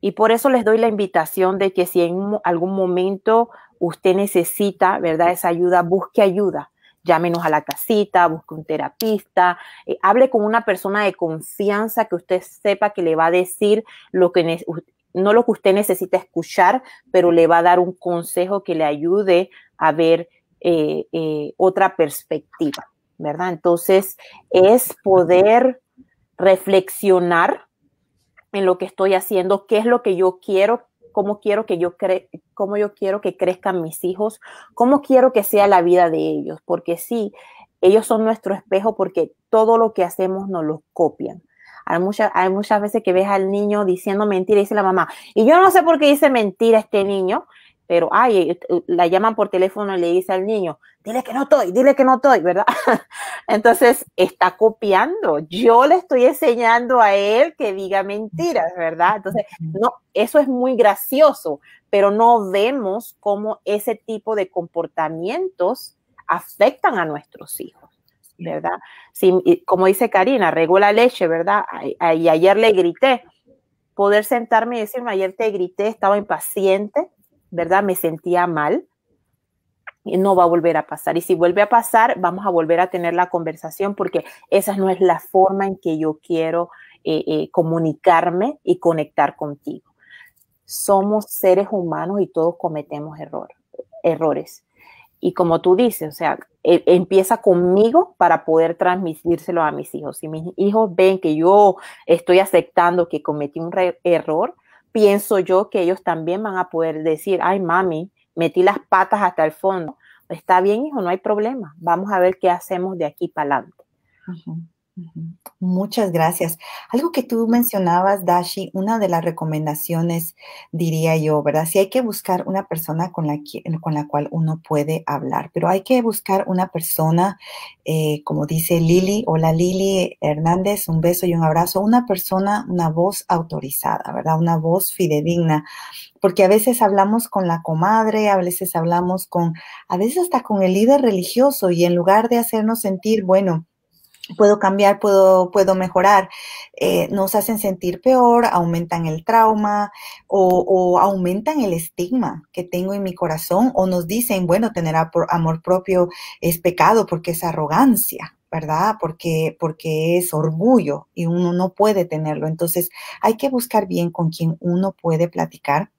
Y por eso les doy la invitación de que si en algún momento usted necesita, ¿verdad? Esa ayuda, busque ayuda. Llámenos a la casita, busque un terapista, eh, hable con una persona de confianza que usted sepa que le va a decir lo que no lo que usted necesita escuchar, pero le va a dar un consejo que le ayude a ver eh, eh, otra perspectiva, ¿verdad? Entonces, es poder reflexionar en lo que estoy haciendo, qué es lo que yo quiero, cómo quiero que yo cre cómo yo quiero que crezcan mis hijos, cómo quiero que sea la vida de ellos, porque sí, ellos son nuestro espejo porque todo lo que hacemos nos lo copian. Hay muchas, hay muchas veces que ves al niño diciendo mentira dice la mamá, y yo no sé por qué dice mentira este niño, pero ay, eh, eh, la llaman por teléfono y le dice al niño, dile que no estoy, dile que no estoy, ¿verdad? Entonces está copiando. Yo le estoy enseñando a él que diga mentiras, ¿verdad? Entonces, no, eso es muy gracioso, pero no vemos cómo ese tipo de comportamientos afectan a nuestros hijos. ¿verdad? como dice Karina, la leche, ¿verdad? Y ayer le grité, poder sentarme y decirme, ayer te grité, estaba impaciente, ¿verdad? Me sentía mal. Y no va a volver a pasar. Y si vuelve a pasar, vamos a volver a tener la conversación porque esa no es la forma en que yo quiero eh, eh, comunicarme y conectar contigo. Somos seres humanos y todos cometemos error, errores. Y como tú dices, o sea, e, empieza conmigo para poder transmitírselo a mis hijos. Si mis hijos ven que yo estoy aceptando que cometí un error, pienso yo que ellos también van a poder decir, ay mami, metí las patas hasta el fondo. Está bien, hijo, no hay problema. Vamos a ver qué hacemos de aquí para adelante. Muchas gracias. Algo que tú mencionabas, Dashi, una de las recomendaciones, diría yo, ¿verdad? Si hay que buscar una persona con la, con la cual uno puede hablar, pero hay que buscar una persona, eh, como dice Lili, hola Lili Hernández, un beso y un abrazo, una persona, una voz autorizada, ¿verdad? Una voz fidedigna, porque a veces hablamos con la comadre, a veces hablamos con, a veces hasta con el líder religioso y en lugar de hacernos sentir, bueno, puedo cambiar, puedo, puedo mejorar. Eh, nos hacen sentir peor, aumentan el trauma o, o, aumentan el estigma que tengo en mi corazón o nos dicen, bueno, tener amor propio es pecado porque es arrogancia. ¿Verdad? Porque, porque es orgullo y uno no puede tenerlo. Entonces hay que buscar bien con quien uno puede platicar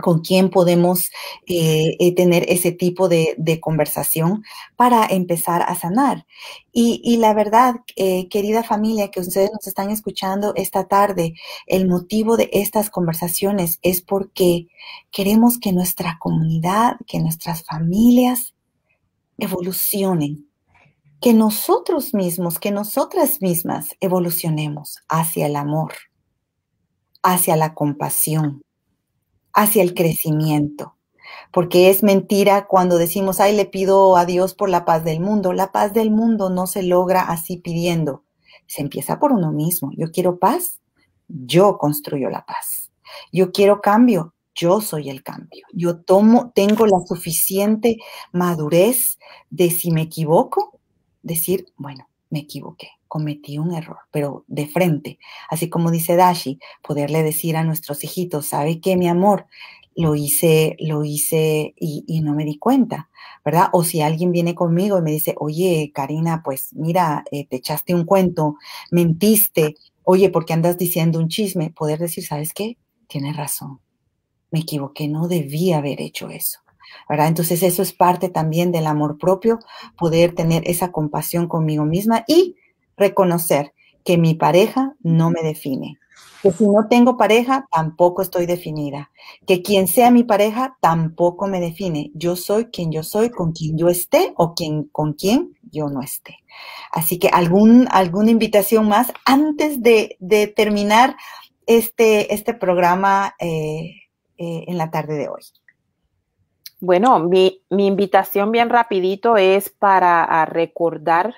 con quién podemos eh, eh, tener ese tipo de, conversación para empezar a sanar. Y, la verdad, eh, querida familia, que ustedes nos están escuchando esta tarde, el motivo de estas conversaciones es porque queremos que nuestra comunidad, que nuestras familias evolucionen, que nosotros mismos, que nosotras mismas evolucionemos hacia el amor, hacia la compasión hacia el crecimiento. Porque es mentira cuando decimos, ay, le pido a Dios por la paz del mundo. La paz del mundo no se logra así pidiendo. Se empieza por uno mismo. Yo quiero paz, yo construyo la paz. Yo quiero cambio, yo soy el cambio. Yo tomo, tengo la suficiente madurez de si me equivoco, decir, bueno, me equivoqué cometí un error, pero de frente. Así como dice Dashi, poderle decir a nuestros hijitos, ¿sabe qué, mi amor? Lo hice, lo hice y, no me di cuenta, ¿verdad? O si alguien viene conmigo y me dice, oye, Karina, pues mira, eh, te echaste un cuento, mentiste, oye, ¿por qué andas diciendo un chisme? Poder decir, ¿sabes qué? Tienes razón, me equivoqué, no debía haber hecho eso. ¿verdad? Entonces eso es parte también del amor propio, poder tener esa compasión conmigo misma y reconocer que mi pareja no me define, que si no tengo pareja tampoco estoy definida, que quien sea mi pareja tampoco me define, yo soy quien yo soy, con quien yo esté o quien, con quien yo no esté. Así que algún, alguna invitación más antes de, terminar este, este programa eh, eh, en la tarde de hoy. Bueno, mi, mi invitación bien rapidito es para recordar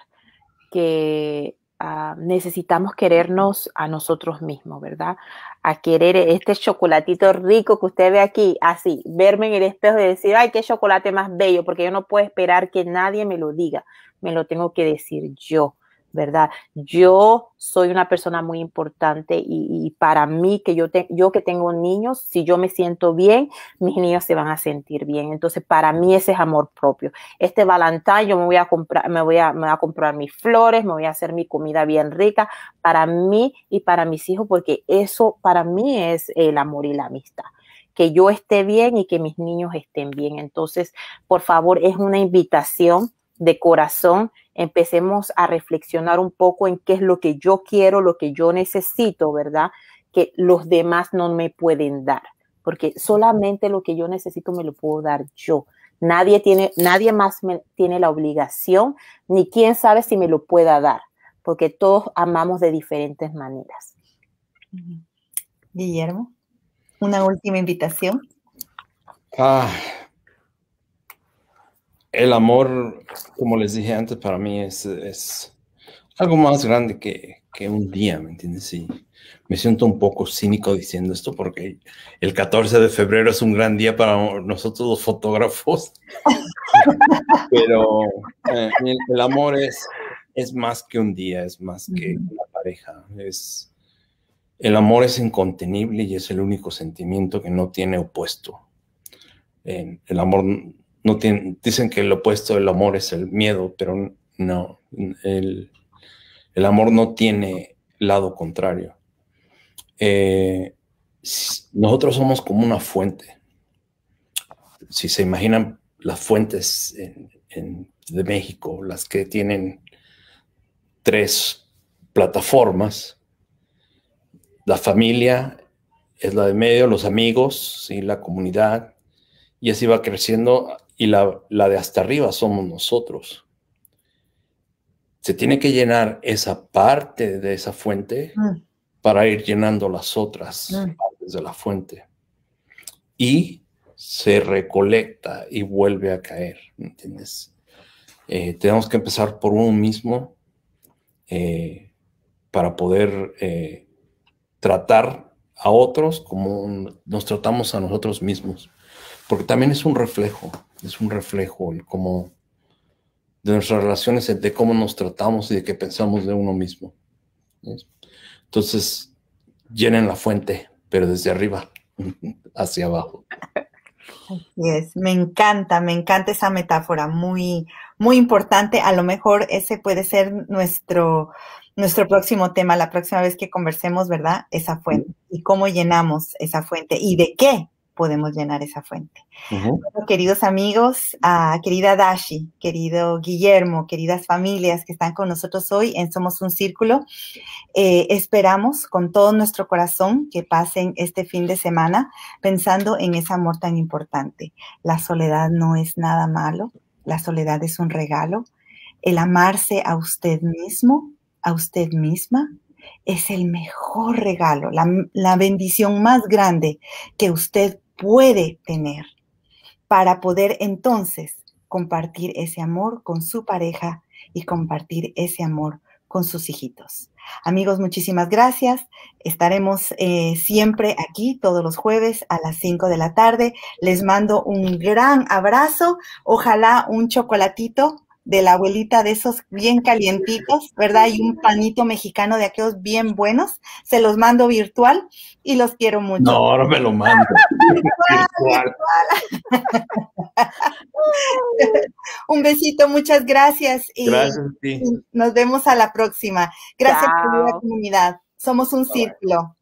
que ah, necesitamos querernos a nosotros mismos, ¿verdad? A querer este chocolatito rico que usted ve aquí, así, verme en el espejo y decir, ay, qué chocolate más bello, porque yo no puedo esperar que nadie me lo diga, me lo tengo que decir yo. ¿verdad? Yo soy una persona muy importante y, para mí, que yo, yo que tengo niños, si yo me siento bien, mis niños se van a sentir bien. Entonces, para mí ese es amor propio. Este Valentine, yo me voy a comprar, me voy a, me voy a comprar mis flores, me voy a hacer mi comida bien rica para mí y para mis hijos, porque eso para mí es el amor y la amistad que yo esté bien y que mis niños estén bien. Entonces, por favor, es una invitación de corazón, empecemos a reflexionar un poco en qué es lo que yo quiero, lo que yo necesito, ¿verdad? Que los demás no me pueden dar, porque solamente lo que yo necesito me lo puedo dar yo. Nadie tiene, nadie más me, tiene la obligación, ni quién sabe si me lo pueda dar, porque todos amamos de diferentes maneras. Guillermo, una última invitación. Ah, el amor, como les dije antes, para mí es, algo más grande que, un día, ¿me entiendes? Sí. Me siento un poco cínico diciendo esto porque el 14 de febrero es un gran día para nosotros los fotógrafos. Pero eh, el, amor es, es más que un día, es más que una pareja. Es, el amor es incontenible y es el único sentimiento que no tiene opuesto. Eh, el amor dicen que el opuesto del amor es el miedo, pero no, el, amor no tiene lado contrario. Eh, nosotros somos como una fuente. Si se imaginan las fuentes de México, las que tienen tres plataformas, la familia es la de medio, los amigos y la comunidad, y así va creciendo y la, de hasta arriba somos nosotros. Se tiene que llenar esa parte de esa fuente mm. para ir llenando las otras mm. partes de la fuente. Y se recolecta y vuelve a caer, eh, tenemos que empezar por uno mismo eh, para poder eh, tratar a otros como nos tratamos a nosotros mismos, porque también es un reflejo es un reflejo como de nuestras relaciones, de cómo nos tratamos y de qué pensamos de uno mismo. Entonces, llenen la fuente, pero desde arriba hacia abajo. me encanta, me encanta esa metáfora, muy, muy importante. A lo mejor ese puede ser nuestro, nuestro próximo tema, la próxima vez que conversemos, ¿verdad? Esa fuente. ¿Y cómo llenamos esa fuente? ¿Y de qué podemos llenar esa fuente. queridos amigos, ah, querida Dashi, querido Guillermo, queridas familias que están con nosotros hoy en Somos un Círculo, eh, esperamos con todo nuestro corazón que pasen este fin de semana pensando en ese amor tan importante. La soledad no es nada malo, la soledad es un regalo. El amarse a usted mismo, a usted misma, es el mejor regalo, la, bendición más grande que usted puede tener para poder entonces compartir ese amor con su pareja y compartir ese amor con sus hijitos. Amigos, muchísimas gracias. Estaremos eh, siempre aquí todos los jueves a las 5 de la tarde. Les mando un gran abrazo. Ojalá un chocolatito de la abuelita de esos bien calientitos, ¿verdad? Y un panito mexicano de aquellos bien buenos. Se los mando virtual y los quiero mucho. No, ahora me lo mando. virtual. un besito, muchas gracias. Y Nos vemos a la próxima. Gracias por la comunidad. Somos un círculo.